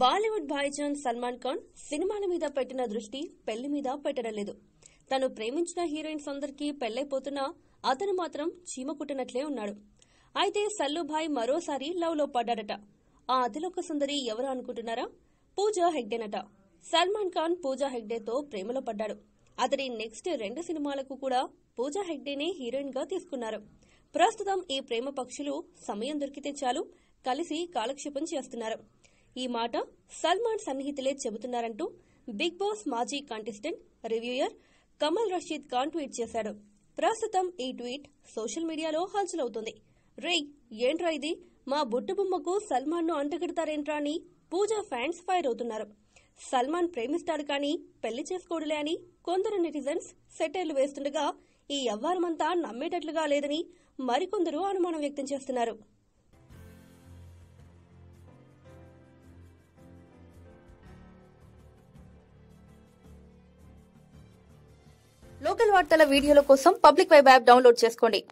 బాలీవుడ్ భాయిజాన్ సల్మాన్ ఖాన్ సినిమాల మీద పెట్టిన దృష్టి పెళ్లి మీద పెట్టడం లేదు తను ప్రేమించిన హీరోయిన్స్ అందరికీ పెళ్లైపోతున్నా అతను మాత్రం చీమ కుట్టినట్లే ఉన్నాడు అయితే సల్లుభాయ్ మరోసారి లవ్ లో పడ్డాడట ఆ అతిలోక సుందరి ఎవరు అనుకుంటున్నారా పూజా హెగ్డేనట సల్మాన్ ఖాన్ పూజా హెగ్డేతో ప్రేమలో పడ్డాడు అతడి నెక్స్ట్ రెండు సినిమాలకు కూడా పూజా హెగ్డేనే హీరోయిన్ గా తీసుకున్నారు ప్రస్తుతం ఈ ప్రేమ పక్షులు సమయం దొరికితే చాలు కలిసి కాలక్షేపం చేస్తున్నారు ఈ మాట సల్మాన్ సన్నిహితులే చెబుతున్నారంటూ బిగ్ బాస్ మాజీ contestant reviewer Kamal Rashid Khan tweet చేశాడు ప్రస్తుతం ఈ ట్వీట్ సోషల్ మీడియాలో హల్చలవుతుంది రే ఏంట్రా ఇది మా బొట్టు బొమ్మకు సల్మాన్ ను అంటగడతారేంట్రా అని పూజా ఫ్యాన్స్ ఫైర్ అవుతున్నారు సల్మాన్ ప్రేమిస్తాడు కానీ పెళ్లి చేసుకోడులే అని కొందరు నెటిజన్స్ సెటైర్లు వేస్తుండగా ఈ అవ్వారమంతా నమ్మేటట్లుగా లేదని మరికొందరు అనుమానం వ్యక్తం చేస్తున్నారు లోకల్ వార్తల వీడియోల కోసం పబ్లిక్ వైబ్ యాప్ డౌన్లోడ్ చేసుకోండి